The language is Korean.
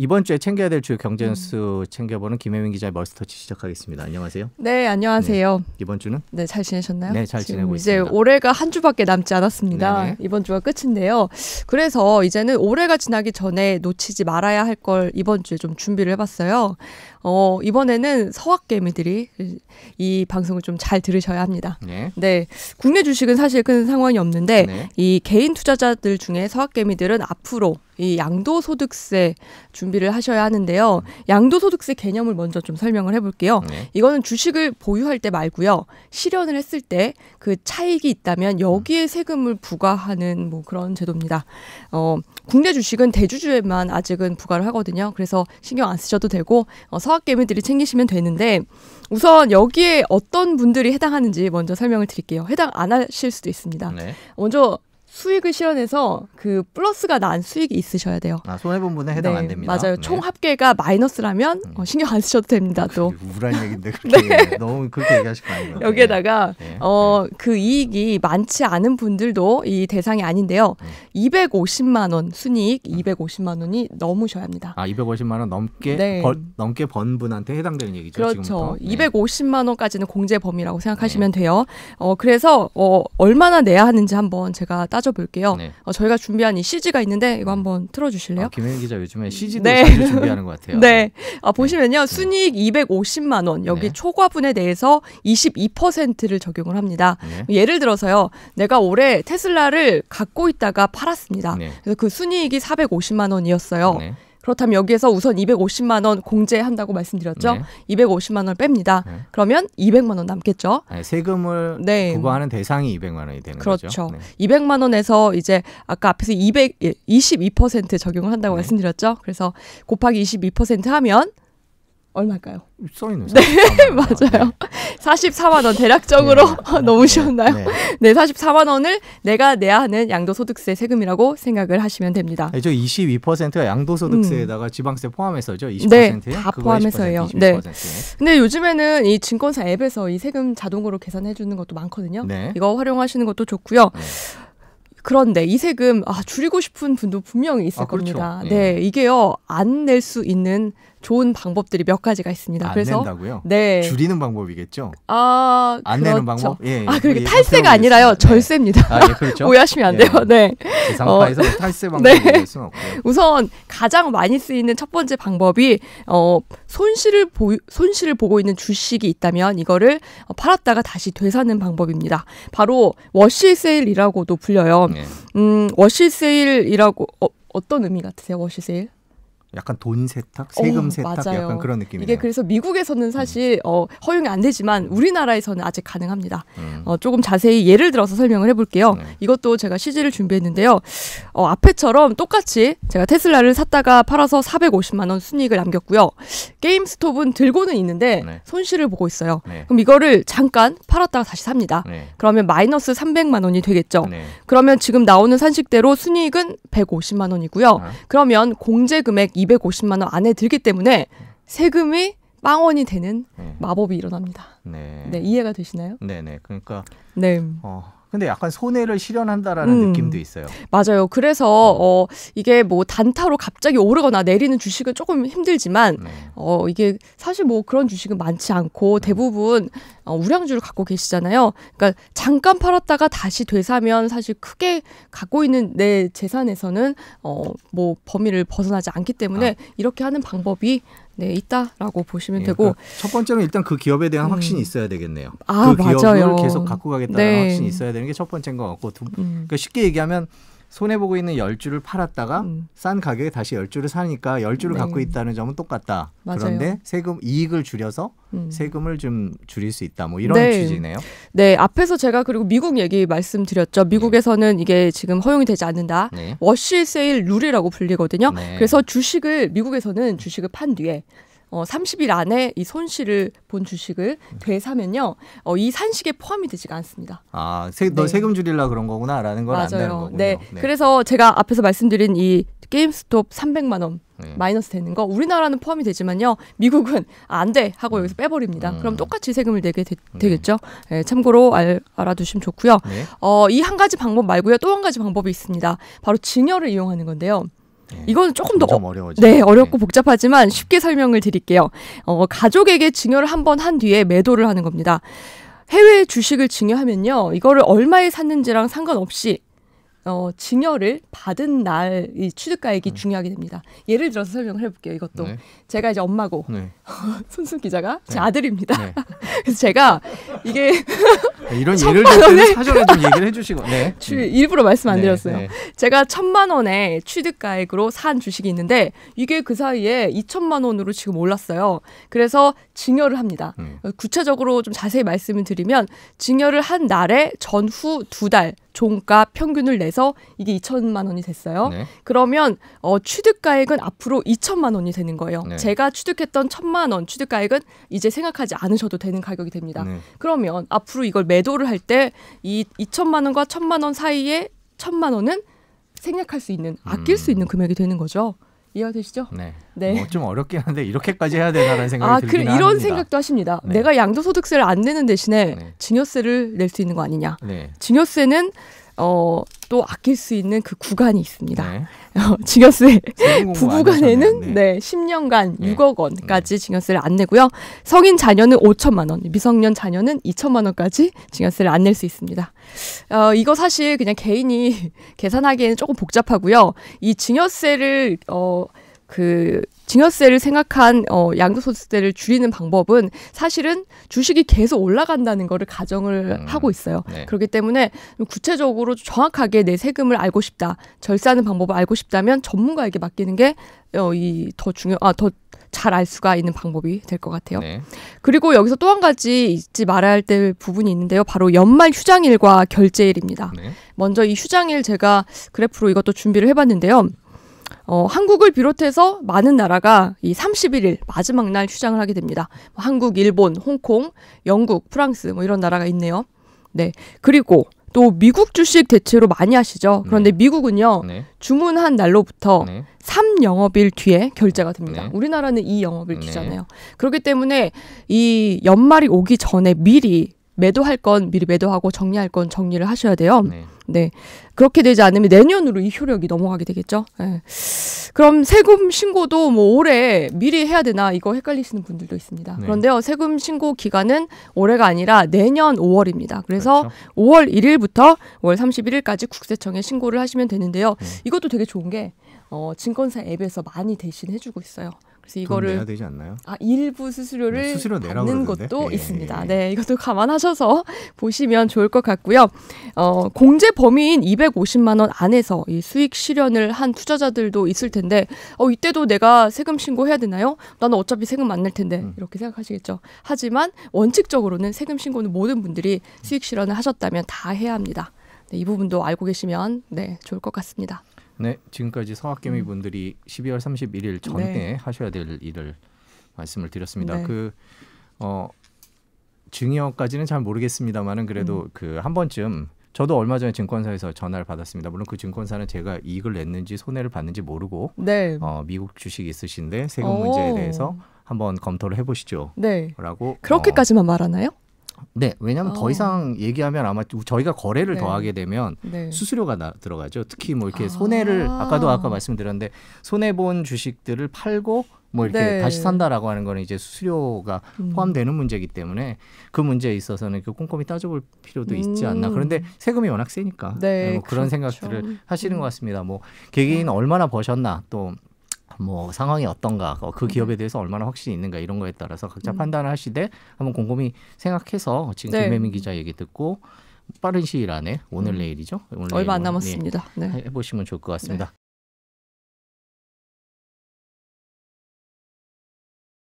이번 주에 챙겨야 될 주요 경제 음. 뉴스 챙겨보는 김혜민 기자의 머스터치 시작하겠습니다. 안녕하세요. 네, 안녕하세요. 네, 이번 주는 네, 잘 지내셨나요? 네, 잘 지내고 이제 있습니다. 이제 올해가 한 주밖에 남지 않았습니다. 네네. 네. 이번 주가 끝인데요. 그래서 이제는 올해가 지나기 전에 놓치지 말아야 할 걸 이번 주에 좀 준비를 해봤어요. 어, 이번에는 서학 개미들이 이 방송을 좀 잘 들으셔야 합니다. 네. 네. 국내 주식은 사실 큰상황이 없는데 네. 이 개인 투자자들 중에 서학 개미들은 앞으로 이 양도소득세 준비를 하셔야 하는데요. 양도소득세 개념을 먼저 좀 설명을 해볼게요. 네. 이거는 주식을 보유할 때 말고요. 실현을 했을 때 그 차익이 있다면 여기에 세금을 부과하는 뭐 그런 제도입니다. 어, 국내 주식은 대주주에만 아직은 부과를 하거든요. 그래서 신경 안 쓰셔도 되고 어, 서학개미들이 챙기시면 되는데 우선 여기에 어떤 분들이 해당하는지 먼저 설명을 드릴게요. 해당 안 하실 수도 있습니다. 네. 먼저 수익을 실현해서 그 플러스가 난 수익이 있으셔야 돼요. 아, 손해본분에 해당 네, 안 됩니다. 맞아요. 네. 총 합계가 마이너스라면 음. 어, 신경 안 쓰셔도 됩니다. 또 우울한 얘기인데 그렇게 네. 너무 그렇게 얘기하실 거 아니에요. 여기에다가 네. 네. 어, 네. 그 이익이 많지 않은 분들도 이 대상이 아닌데요. 250만 원 순이익 250만 원이 넘으셔야 합니다. 아, 250만 원 넘게 번, 넘게 번 분한테 해당되는 얘기죠. 그렇죠. 지금부터? 250만 원까지는 공제 범위라고 생각하시면 돼요. 어, 그래서 어, 얼마나 내야 하는지 한번 제가 따져 따져볼게요. 네. 어, 저희가 준비한 이 CG가 있는데 이거 음. 한번 틀어주실래요? 아, 김현 기자 요즘에 음. CG도 네. 자주 준비하는 것 같아요. 네. 네. 아, 보시면요. 네. 순이익 250만 원 여기 네. 초과분에 대해서 22%를 적용을 합니다. 예를 들어서요. 내가 올해 테슬라를 갖고 있다가 팔았습니다. 그래서 그 순이익이 450만 원이었어요. 그렇다면 여기에서 우선 250만 원 공제한다고 말씀드렸죠. 네. 250만 원 뺍니다. 네. 그러면 200만 원 남겠죠. 네, 세금을 네. 부과하는 대상이 200만 원이 되는 그렇죠. 거죠. 그렇죠. 200만 원에서 이제 아까 앞에서 200 22% 예, 적용을 한다고 네. 말씀드렸죠. 그래서 곱하기 22% 하면 얼마일까요? 써있는 네, 맞아요. 44만 아, 원 대략적으로 네. 너무 쉬웠나요? 네. 네, 44만 원을 내가 내야 하는 양도소득세 세금이라고 생각을 하시면 됩니다. 네, 저 22%가 양도소득세에다가 음. 지방세 포함해서죠. 20%? 네, 다 포함해서예요. 20%, 네. 근데 요즘에는 이 증권사 앱에서 이 세금 자동으로 계산해 주는 것도 많거든요. 네. 이거 활용하시는 것도 좋고요. 네. 그런데 이 세금 아, 줄이고 싶은 분도 분명히 있을 아, 그렇죠. 겁니다. 네, 네 이게요 안 낼 수 있는 좋은 방법들이 몇 가지가 있습니다. 그래서 낸다고요? 네. 줄이는 방법이겠죠. 아, 안 그렇죠. 내는 방법? 예. 예. 아, 그게 뭐 예, 탈세가 아니라요. 네. 절세입니다. 아, 예, 그렇죠. 오해하시면 안 예. 돼요. 네. 상파에서 어, 탈세 방법이 네. 는 없고. 우선 가장 많이 쓰이는 첫 번째 방법이 어, 손실을 보 손실을 보고 있는 주식이 있다면 이거를 팔았다가 다시 되사는 방법입니다. 바로 워시 세일이라고도 불려요. 예. 음, 워시 세일이라고 어, 어떤 의미 같으세요? 워시 세일? 약간 돈 세탁, 세금 어, 세탁 맞아요. 약간 그런 느낌이에요. 이게 그래서 미국에서는 사실 음. 어, 허용이 안 되지만 우리나라에서는 아직 가능합니다. 음. 어, 조금 자세히 예를 들어서 설명을 해볼게요. 음. 이것도 제가 c g 를 준비했는데요. 어, 앞에처럼 똑같이 제가 테슬라를 샀다가 팔아서 450만 원 순이익을 남겼고요. 게임 스톱은 들고는 있는데 네. 손실을 보고 있어요. 네. 그럼 이거를 잠깐 팔았다가 다시 삽니다. 네. 그러면 마이너스 300만 원이 되겠죠. 네. 그러면 지금 나오는 산식대로 순이익은 150만 원이고요. 아. 그러면 공제 금액 250만 원 안에 들기 때문에 음. 세금이 빵원이 되는 네. 마법이 일어납니다. 네. 네. 이해가 되시나요? 네네. 그러니까 네. 어, 근데 약간 손해를 실현한다라는 음. 느낌도 있어요. 맞아요. 그래서 어. 어 이게 뭐 단타로 갑자기 오르거나 내리는 주식은 조금 힘들지만 네. 어 이게 사실 뭐 그런 주식은 많지 않고 네. 대부분 어, 우량주를 갖고 계시잖아요. 그러니까 잠깐 팔았다가 다시 되사면 사실 크게 갖고 있는 내 재산에서는 어뭐 범위를 벗어나지 않기 때문에 아. 이렇게 하는 방법이 네, 있다라고 보시면 네, 되고 그러니까 첫 번째는 일단 그 기업에 대한 음. 확신이 있어야 되겠네요. 아, 그 맞아요. 기업을 계속 갖고 가겠다는 네. 확신이 있어야 되는 게 첫 번째인 것 같고 두, 음. 그러니까 쉽게 얘기하면 손해 보고 있는 열주를 팔았다가 음. 싼 가격에 다시 열주를 사니까 열주를 네. 갖고 있다는 점은 똑같다. 맞아요. 그런데 세금 이익을 줄여서 음. 세금을 좀 줄일 수 있다. 뭐 이런 네. 취지네요. 네, 앞에서 제가 그리고 미국 얘기 말씀드렸죠. 미국에서는 네. 이게 지금 허용이 되지 않는다. 네. 워시 세일 룰이라고 불리거든요. 네. 그래서 주식을 미국에서는 주식을 판 뒤에 어, 30일 안에 이 손실을 본 주식을 음. 되사면요, 어, 이 산식에 포함이 되지가 않습니다. 아, 세, 너 네. 세금 줄이려 그런 거구나라는 걸 맞아요. 안다는 거군요. 네. 네. 그래서 제가 앞에서 말씀드린 이 게임스톱 300만 원 네. 마이너스 되는 거 우리나라는 포함이 되지만요, 미국은 아, 안돼 하고 음. 여기서 빼버립니다. 음. 그럼 똑같이 세금을 내게 되, 네. 겠죠 네, 참고로 알, 아두시면 좋고요. 네. 어, 이 한 가지 방법 말고요, 또 한 가지 방법이 있습니다. 바로 증여를 이용하는 건데요. 네. 이건 조금 더 어, 네, 어렵고 네. 복잡하지만 쉽게 설명을 드릴게요. 어, 가족에게 증여를 한 번 한 뒤에 매도를 하는 겁니다. 해외 주식을 증여하면요. 이거를 얼마에 샀는지랑 상관없이 어, 증여를 받은 날이 취득가액이 네. 중요하게 됩니다. 예를 들어서 설명을 해볼게요. 이것도 네. 제가 이제 엄마고 네. 손수 기자가 제 네. 아들입니다. 네. 그래서 제가 이게 아, 이런 예를 들면 사전에 좀 얘기를 해주시고 취, 일부러 말씀 안 드렸어요. 제가 천만 원의 취득가액으로 산 주식이 있는데 이게 그 사이에 이천만 원으로 지금 올랐어요. 그래서 증여를 합니다. 음. 어, 구체적으로 좀 자세히 말씀을 드리면 증여를 한 날에 전후 두 달 종가 평균을 내 내서 이게 2천만 원이 됐어요. 네. 그러면 어, 취득가액은 앞으로 2천만 원이 되는 거예요. 네. 제가 취득했던 천만원 취득가액은 이제 생각하지 않으셔도 되는 가격이 됩니다. 네. 그러면 앞으로 이걸 매도를 할 때 이 2천만 원과 천만원 사이에 천만 원은 생략할 수 있는 아낄 음. 수 있는 금액이 되는 거죠. 이해가 되시죠? 네. 네. 뭐좀 어렵긴 한데 이렇게까지 해야 되나라는 생각이 아, 들긴 그, 이런 합니다. 생각도 하십니다. 네. 내가 양도소득세를 안 내는 대신에 네. 증여세를 낼 수 있는 거 아니냐. 네. 증여세는 어, 또 아낄 수 있는 그 구간이 있습니다. 네. 어, 증여세 부부간에는 네, 10년간 네. 6억 원까지 증여세를 음. 안 내고요. 성인 자녀는 5천만 원, 미성년 자녀는 2천만 원까지 증여세를 안 낼 수 있습니다. 어, 이거 사실 그냥 개인이 계산하기에는 조금 복잡하고요. 이 증여세를 어, 그 증여세를 생각한 어, 양도소득세를 줄이는 방법은 사실은 주식이 계속 올라간다는 것을 가정을 음, 하고 있어요. 네. 그렇기 때문에 구체적으로 정확하게 내 세금을 알고 싶다, 절세하는 방법을 알고 싶다면 전문가에게 맡기는 게 어, 더 중요, 아, 더 잘 알 수가 있는 방법이 될 것 같아요. 네. 그리고 여기서 또 한 가지 잊지 말아야 할 부분이 있는데요. 바로 연말 휴장일과 결제일입니다. 네. 먼저 이 휴장일 제가 그래프로 이것도 준비를 해봤는데요. 어, 한국을 비롯해서 많은 나라가 이 31일 마지막 날 휴장을 하게 됩니다. 뭐 한국, 일본, 홍콩, 영국, 프랑스 뭐 이런 나라가 있네요. 네. 그리고 또 미국 주식 대체로 많이 하시죠. 그런데 네. 미국은요 네. 주문한 날로부터 네. 3 영업일 뒤에 결제가 됩니다. 네. 우리나라는 2 영업일 네. 뒤잖아요. 그렇기 때문에 이 연말이 오기 전에 미리 매도할 건 미리 매도하고 정리할 건 정리를 하셔야 돼요. 네. 네. 그렇게 되지 않으면 내년으로 이 효력이 넘어가게 되겠죠. 네. 그럼 세금 신고도 뭐 올해 미리 해야 되나 이거 헷갈리시는 분들도 있습니다. 네. 그런데요, 세금 신고 기간은 올해가 아니라 내년 5월입니다. 그래서 그렇죠. 5월 1일부터 5월 31일까지 국세청에 신고를 하시면 되는데요. 네. 이것도 되게 좋은 게 어, 증권사 앱에서 많이 대신 해주고 있어요. 그래서 이거를 내야 되지 않나요? 아 일부 수수료를 네, 수수료 받는 것도 예, 있습니다. 예. 예. 네, 이것도 감안하셔서 보시면 좋을 것 같고요. 어, 공제 범위인 250만 원 안에서 이 수익 실현을 한 투자자들도 있을 텐데 어 이때도 내가 세금 신고해야 되나요? 나는 어차피 세금 안 낼 텐데 음. 이렇게 생각하시겠죠. 하지만 원칙적으로는 세금 신고는 모든 분들이 수익 실현을 하셨다면 다 해야 합니다. 네, 이 부분도 알고 계시면 네, 좋을 것 같습니다. 네, 지금까지 성악개미 음. 분들이 12월 31일 전에 네. 하셔야 될 일을 말씀을 드렸습니다. 네. 그 어, 증여까지는 잘 모르겠습니다만은 그래도 음. 그한 번쯤 저도 얼마 전에 증권사에서 전화를 받았습니다. 물론 그 증권사는 제가 이익을 냈는지 손해를 봤는지 모르고 네. 어, 미국 주식 있으신데 세금 오. 문제에 대해서 한번 검토를 해보시죠. 네. 라고 어, 그렇게까지만 어, 말하나요? 네, 왜냐하면 어. 더 이상 얘기하면 아마 저희가 거래를 네. 더하게 되면 네. 수수료가 나, 들어가죠. 특히 뭐 이렇게 아. 손해를 아. 까도 아까 말씀드렸는데 손해 본 주식들을 팔고 뭐 이렇게 네. 다시 산다라고 하는 거는 이제 수수료가 음. 포함되는 문제이기 때문에 그 문제에 있어서는 그 꼼꼼히 따져볼 필요도 있지 않나 음. 그런데 세금이 워낙 세니까 네, 네, 뭐 그런 그렇죠. 생각들을 하시는 것 음. 같습니다 뭐 개개인 얼마나 버셨나 또뭐 상황이 어떤가, 어, 그 음. 기업에 대해서 얼마나 확신이 있는가 이런 거에 따라서 각자 음. 판단을 하시되 한번 곰곰이 생각해서 지금 네. 김혜민 기자 얘기 듣고 빠른 시일 안에 오늘 음. 내일이죠. 오늘 얼마 내일 안 남았습니다. 예, 네. 해보시면 좋을 것 같습니다.